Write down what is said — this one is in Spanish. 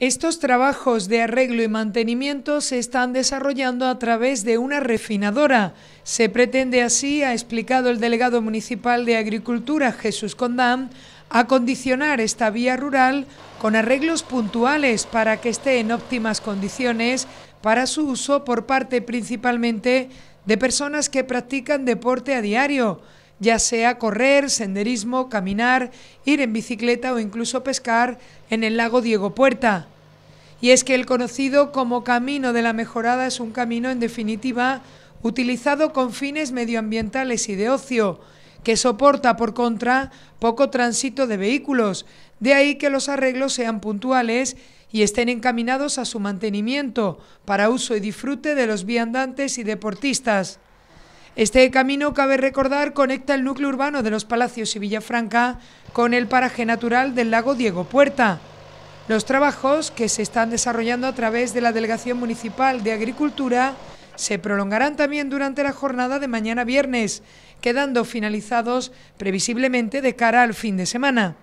Estos trabajos de arreglo y mantenimiento se están desarrollando a través de una refinadora. Se pretende así, ha explicado el delegado municipal de Agricultura, Jesús Condán, acondicionar esta vía rural con arreglos puntuales para que esté en óptimas condiciones para su uso por parte principalmente de personas que practican deporte a diario, ya sea correr, senderismo, caminar, ir en bicicleta o incluso pescar en el lago Diego Puerta. Y es que el conocido como Camino de la Mejorada es un camino, en definitiva, utilizado con fines medioambientales y de ocio, que soporta, por contra, poco tránsito de vehículos, de ahí que los arreglos sean puntuales y estén encaminados a su mantenimiento, para uso y disfrute de los viandantes y deportistas. Este camino, cabe recordar, conecta el núcleo urbano de los Palacios y Villafranca con el paraje natural del lago Diego Puerta. Los trabajos que se están desarrollando a través de la Delegación Municipal de Agricultura se prolongarán también durante la jornada de mañana viernes, quedando finalizados previsiblemente de cara al fin de semana.